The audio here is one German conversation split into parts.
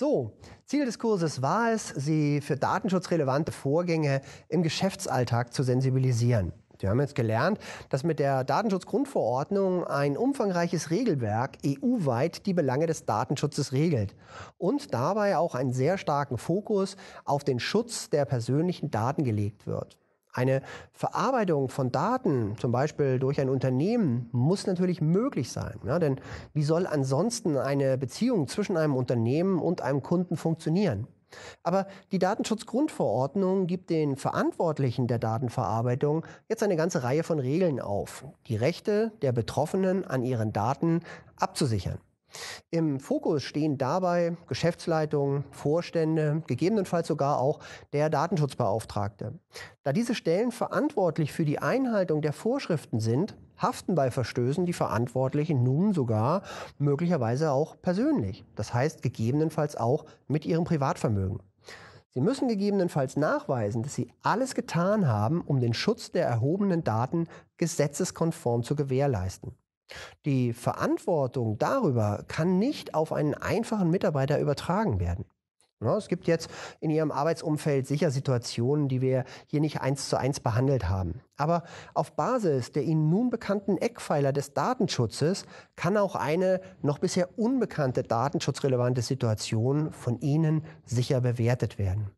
So, Ziel des Kurses war es, Sie für datenschutzrelevante Vorgänge im Geschäftsalltag zu sensibilisieren. Wir haben jetzt gelernt, dass mit der Datenschutzgrundverordnung ein umfangreiches Regelwerk EU-weit die Belange des Datenschutzes regelt und dabei auch einen sehr starken Fokus auf den Schutz der persönlichen Daten gelegt wird. Eine Verarbeitung von Daten, zum Beispiel durch ein Unternehmen, muss natürlich möglich sein. Ja, denn wie soll ansonsten eine Beziehung zwischen einem Unternehmen und einem Kunden funktionieren? Aber die Datenschutzgrundverordnung gibt den Verantwortlichen der Datenverarbeitung jetzt eine ganze Reihe von Regeln auf, die Rechte der Betroffenen an ihren Daten abzusichern. Im Fokus stehen dabei Geschäftsleitungen, Vorstände, gegebenenfalls sogar auch der Datenschutzbeauftragte. Da diese Stellen verantwortlich für die Einhaltung der Vorschriften sind, haften bei Verstößen die Verantwortlichen nun sogar möglicherweise auch persönlich, das heißt gegebenenfalls auch mit ihrem Privatvermögen. Sie müssen gegebenenfalls nachweisen, dass Sie alles getan haben, um den Schutz der erhobenen Daten gesetzeskonform zu gewährleisten. Die Verantwortung darüber kann nicht auf einen einfachen Mitarbeiter übertragen werden. Es gibt jetzt in Ihrem Arbeitsumfeld sicher Situationen, die wir hier nicht eins zu eins behandelt haben. Aber auf Basis der Ihnen nun bekannten Eckpfeiler des Datenschutzes kann auch eine noch bisher unbekannte datenschutzrelevante Situation von Ihnen sicher bewertet werden.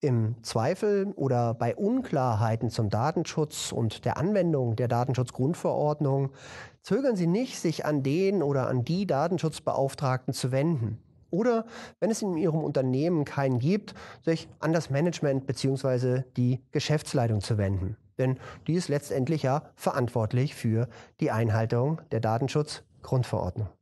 Im Zweifel oder bei Unklarheiten zum Datenschutz und der Anwendung der Datenschutzgrundverordnung zögern Sie nicht, sich an den oder an die Datenschutzbeauftragten zu wenden. Oder wenn es in Ihrem Unternehmen keinen gibt, sich an das Management bzw. die Geschäftsleitung zu wenden. Denn die ist letztendlich ja verantwortlich für die Einhaltung der Datenschutzgrundverordnung.